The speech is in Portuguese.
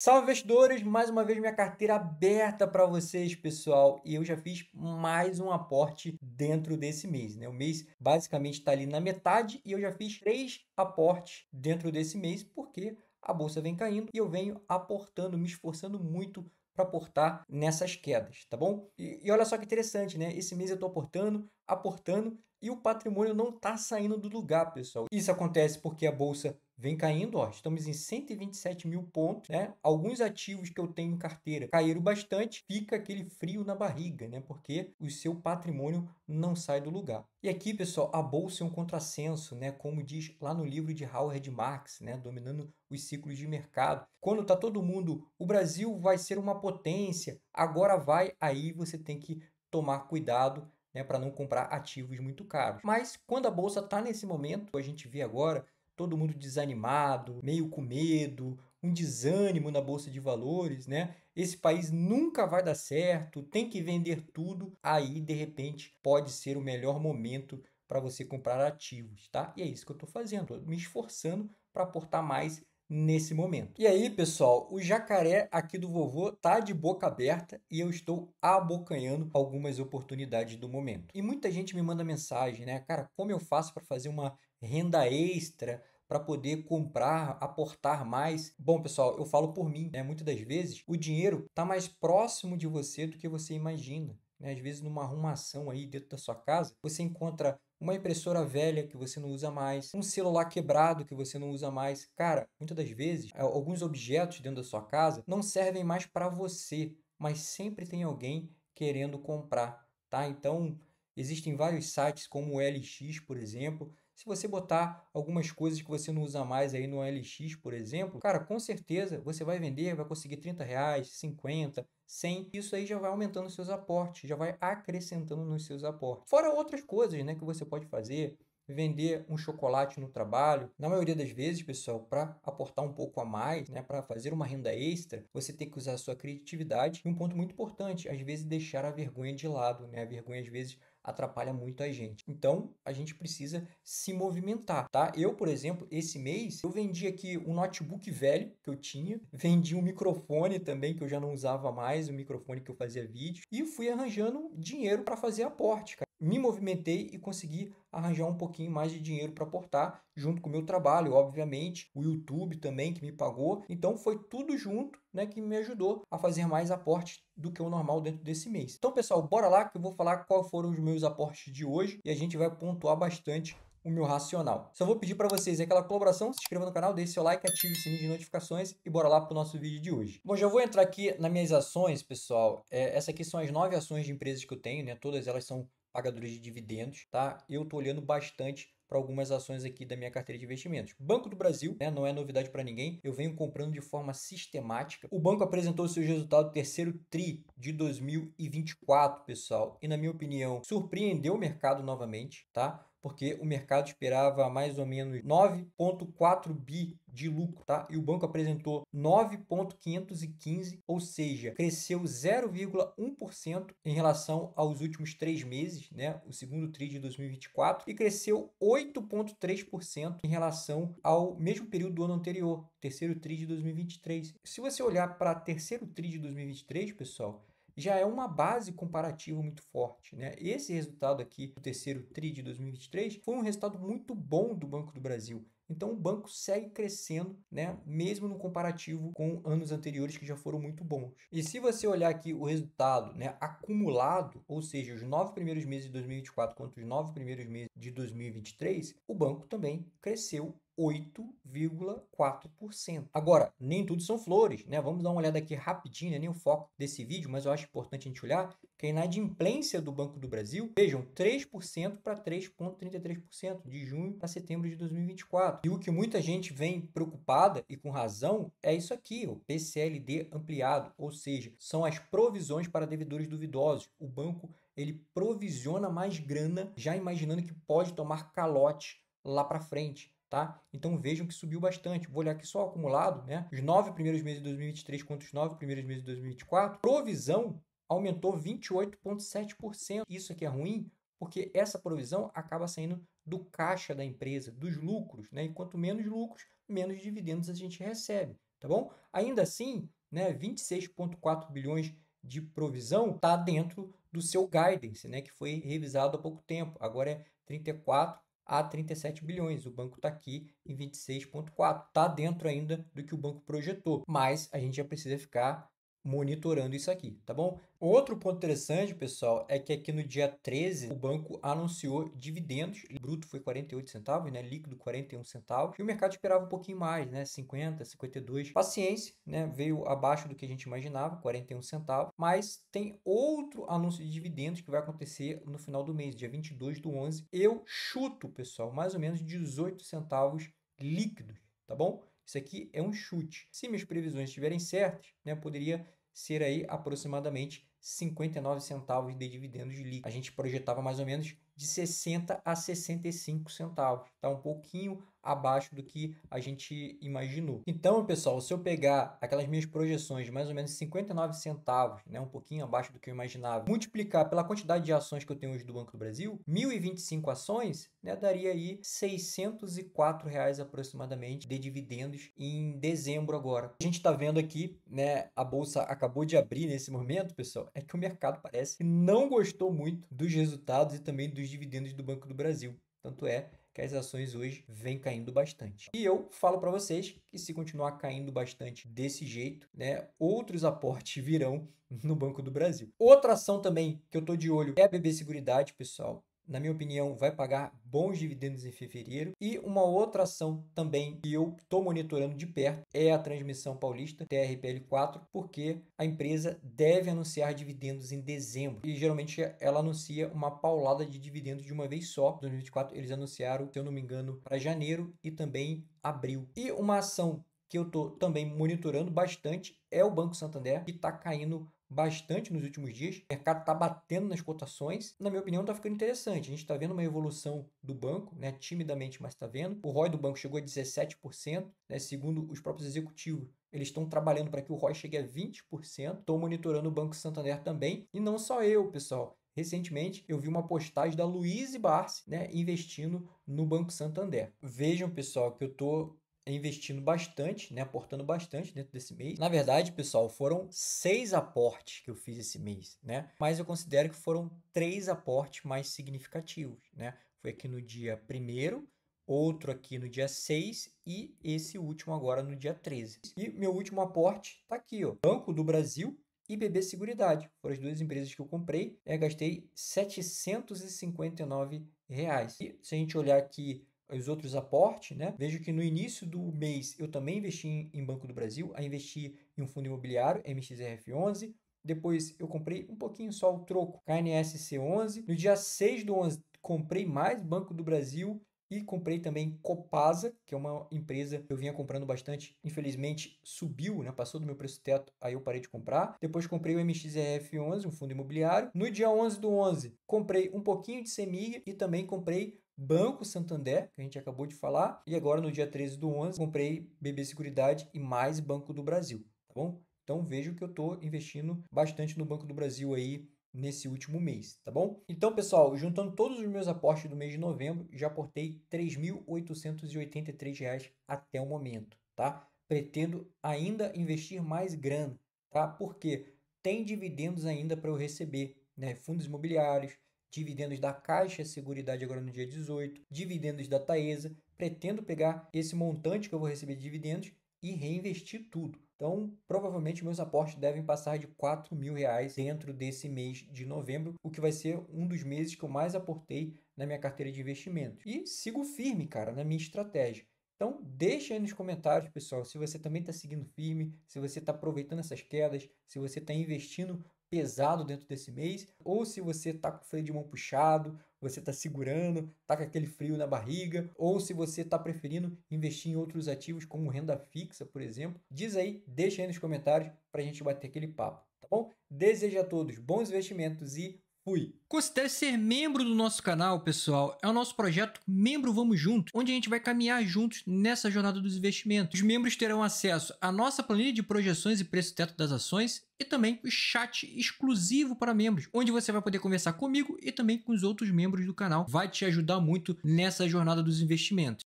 Salve investidores, mais uma vez minha carteira aberta para vocês, pessoal. E eu já fiz mais um aporte dentro desse mês, né? O mês basicamente está ali na metade e eu já fiz três aportes dentro desse mês porque a bolsa vem caindo e eu venho aportando, me esforçando muito para aportar nessas quedas, tá bom? E, e olha só que interessante, né? Esse mês eu estou aportando, aportando e o patrimônio não está saindo do lugar, pessoal. Isso acontece porque a bolsa vem caindo, ó, estamos em 127 mil pontos, né? Alguns ativos que eu tenho em carteira caíram bastante, fica aquele frio na barriga, né? Porque o seu patrimônio não sai do lugar. E aqui, pessoal, a bolsa é um contrassenso, né? Como diz lá no livro de Howard Marx, né? Dominando os ciclos de mercado. Quando tá todo mundo, o Brasil vai ser uma potência, agora vai, aí você tem que tomar cuidado, né, para não comprar ativos muito caros. Mas quando a bolsa está nesse momento, a gente vê agora todo mundo desanimado, meio com medo, um desânimo na bolsa de valores, né? Esse país nunca vai dar certo, tem que vender tudo. Aí, de repente, pode ser o melhor momento para você comprar ativos, tá? E é isso que eu estou fazendo, me esforçando para aportar mais nesse momento. E aí, pessoal, o jacaré aqui do vovô tá de boca aberta e eu estou abocanhando algumas oportunidades do momento. E muita gente me manda mensagem, né? Cara, como eu faço para fazer uma renda extra para poder comprar, aportar mais. Bom, pessoal, eu falo por mim, né? Muitas das vezes o dinheiro está mais próximo de você do que você imagina. Né? Às vezes, numa arrumação aí dentro da sua casa, você encontra uma impressora velha que você não usa mais, um celular quebrado que você não usa mais. Cara, muitas das vezes, alguns objetos dentro da sua casa não servem mais para você, mas sempre tem alguém querendo comprar, tá? Então, existem vários sites como o LX, por exemplo, se você botar algumas coisas que você não usa mais aí no LX, por exemplo, cara, com certeza você vai vender, vai conseguir 30 reais, 50, 100. Isso aí já vai aumentando os seus aportes, já vai acrescentando nos seus aportes. Fora outras coisas, né, que você pode fazer, vender um chocolate no trabalho. Na maioria das vezes, pessoal, para aportar um pouco a mais, né, para fazer uma renda extra, você tem que usar a sua criatividade. E um ponto muito importante, às vezes deixar a vergonha de lado, né? A vergonha às vezes atrapalha muito a gente. Então, a gente precisa se movimentar, tá? Eu, por exemplo, esse mês, eu vendi aqui um notebook velho que eu tinha, vendi um microfone também que eu já não usava mais, o um microfone que eu fazia vídeo, e fui arranjando dinheiro para fazer aporte, cara me movimentei e consegui arranjar um pouquinho mais de dinheiro para aportar, junto com o meu trabalho, obviamente, o YouTube também que me pagou. Então foi tudo junto, né, que me ajudou a fazer mais aporte do que o normal dentro desse mês. Então, pessoal, bora lá que eu vou falar quais foram os meus aportes de hoje e a gente vai pontuar bastante o meu racional. Só vou pedir para vocês aquela colaboração, se inscreva no canal, deixe seu like, ative o sininho de notificações e bora lá para o nosso vídeo de hoje. Bom, já vou entrar aqui nas minhas ações, pessoal. É, essa aqui são as nove ações de empresas que eu tenho, né? Todas elas são pagadores de dividendos, tá? Eu tô olhando bastante para algumas ações aqui da minha carteira de investimentos. Banco do Brasil, né, não é novidade para ninguém, eu venho comprando de forma sistemática. O banco apresentou seus resultados do terceiro TRI de 2024, pessoal, e na minha opinião, surpreendeu o mercado novamente, tá? porque o mercado esperava mais ou menos 9,4 bi de lucro, tá? E o banco apresentou 9,515, ou seja, cresceu 0,1% em relação aos últimos três meses, né? O segundo TRI de 2024, e cresceu 8,3% em relação ao mesmo período do ano anterior, terceiro TRI de 2023. Se você olhar para terceiro TRI de 2023, pessoal, já é uma base comparativa muito forte. Né? Esse resultado aqui do terceiro TRI de 2023 foi um resultado muito bom do Banco do Brasil. Então o banco segue crescendo, né, mesmo no comparativo com anos anteriores que já foram muito bons. E se você olhar aqui o resultado, né, acumulado, ou seja, os nove primeiros meses de 2024 contra os nove primeiros meses de 2023, o banco também cresceu 8,4%. Agora, nem tudo são flores, né? Vamos dar uma olhada aqui rapidinho, é nem o foco desse vídeo, mas eu acho importante a gente olhar que a inadimplência do Banco do Brasil, vejam, 3% para 3,33% de junho para setembro de 2024. E o que muita gente vem preocupada e com razão é isso aqui, o PCLD ampliado, ou seja, são as provisões para devedores duvidosos. O banco ele provisiona mais grana, já imaginando que pode tomar calote lá para frente tá? Então vejam que subiu bastante. Vou olhar aqui só acumulado, né? Os nove primeiros meses de 2023 contra os nove primeiros meses de 2024. Provisão aumentou 28,7%. Isso aqui é ruim porque essa provisão acaba saindo do caixa da empresa, dos lucros, né? E quanto menos lucros, menos dividendos a gente recebe, tá bom? Ainda assim, né, 26,4 bilhões de provisão está dentro do seu guidance, né, que foi revisado há pouco tempo. Agora é 34 a 37 bilhões. O banco está aqui em 26,4. Está dentro ainda do que o banco projetou, mas a gente já precisa ficar monitorando isso aqui, tá bom? Outro ponto interessante, pessoal, é que aqui no dia 13 o banco anunciou dividendos, bruto foi 48 centavos, né, líquido 41 centavos, e o mercado esperava um pouquinho mais, né, 50, 52. Paciência, né, veio abaixo do que a gente imaginava, 41 centavos, mas tem outro anúncio de dividendos que vai acontecer no final do mês, dia 22 do 11. Eu chuto, pessoal, mais ou menos 18 centavos líquidos, tá bom? Isso aqui é um chute. Se minhas previsões estiverem certas, né, poderia ser aí aproximadamente 59 centavos de dividendos líquidos. A gente projetava mais ou menos de 60 a 65 centavos. Está um pouquinho abaixo do que a gente imaginou. Então, pessoal, se eu pegar aquelas minhas projeções de mais ou menos 59 centavos, né, um pouquinho abaixo do que eu imaginava, multiplicar pela quantidade de ações que eu tenho hoje do Banco do Brasil, 1.025 ações, né, daria aí 604 reais aproximadamente de dividendos em dezembro agora. A gente está vendo aqui, né, a bolsa acabou de abrir nesse momento, pessoal, é que o mercado parece que não gostou muito dos resultados e também dos dividendos do Banco do Brasil. Tanto é que as ações hoje vêm caindo bastante. E eu falo para vocês que se continuar caindo bastante desse jeito, né, outros aportes virão no Banco do Brasil. Outra ação também que eu tô de olho é a BB Seguridade, pessoal na minha opinião, vai pagar bons dividendos em fevereiro. E uma outra ação também que eu estou monitorando de perto é a Transmissão Paulista, TRPL4, porque a empresa deve anunciar dividendos em dezembro. E geralmente ela anuncia uma paulada de dividendos de uma vez só. Em 2024 eles anunciaram, se eu não me engano, para janeiro e também abril. E uma ação que eu estou também monitorando bastante é o Banco Santander, que está caindo bastante nos últimos dias. O mercado está batendo nas cotações. Na minha opinião, está ficando interessante. A gente está vendo uma evolução do banco, né? timidamente, mas está vendo. O ROI do banco chegou a 17%, né? segundo os próprios executivos. Eles estão trabalhando para que o ROI chegue a 20%. Estou monitorando o Banco Santander também. E não só eu, pessoal. Recentemente eu vi uma postagem da Luiz Barsi, né, investindo no Banco Santander. Vejam, pessoal, que eu estou é investindo bastante, né? Aportando bastante dentro desse mês. Na verdade, pessoal, foram seis aportes que eu fiz esse mês, né? Mas eu considero que foram três aportes mais significativos, né? Foi aqui no dia primeiro, outro aqui no dia 6 e esse último agora no dia 13. E meu último aporte está aqui, ó. Banco do Brasil e BB Seguridade. Foram as duas empresas que eu comprei. Eu né? gastei R$ 759. Reais. E se a gente olhar aqui os outros aportes, né? Vejo que no início do mês eu também investi em Banco do Brasil, a investi em um fundo imobiliário, MXRF11. Depois eu comprei um pouquinho só o troco, KNSC11. No dia 6 do 11 comprei mais Banco do Brasil e comprei também Copasa, que é uma empresa que eu vinha comprando bastante, infelizmente subiu, né? passou do meu preço teto, aí eu parei de comprar. Depois comprei o MXRF11, um fundo imobiliário. No dia 11 do 11, comprei um pouquinho de Semig e também comprei Banco Santander, que a gente acabou de falar, e agora no dia 13 do 11 comprei BB Seguridade e mais Banco do Brasil, tá bom? Então vejo que eu estou investindo bastante no Banco do Brasil aí nesse último mês, tá bom? Então, pessoal, juntando todos os meus aportes do mês de novembro, já aportei R$ 3.883 até o momento, tá? Pretendo ainda investir mais grana, tá? Porque tem dividendos ainda para eu receber, né? Fundos imobiliários, dividendos da Caixa Seguridade agora no dia 18, dividendos da Taesa. Pretendo pegar esse montante que eu vou receber de dividendos e reinvestir tudo. Então, provavelmente meus aportes devem passar de 4 mil reais dentro desse mês de novembro, o que vai ser um dos meses que eu mais aportei na minha carteira de investimento. E sigo firme, cara, na minha estratégia. Então, deixa aí nos comentários, pessoal, se você também está seguindo firme, se você está aproveitando essas quedas, se você está investindo pesado dentro desse mês, ou se você está com o freio de mão puxado, você está segurando, está com aquele frio na barriga, ou se você está preferindo investir em outros ativos como renda fixa, por exemplo, diz aí, deixa aí nos comentários para a gente bater aquele papo, tá bom? Desejo a todos bons investimentos e Fui. Considere ser membro do nosso canal, pessoal. É o nosso projeto Membro Vamos juntos, onde a gente vai caminhar juntos nessa jornada dos investimentos. Os membros terão acesso à nossa planilha de projeções e preço teto das ações e também o chat exclusivo para membros, onde você vai poder conversar comigo e também com os outros membros do canal. Vai te ajudar muito nessa jornada dos investimentos.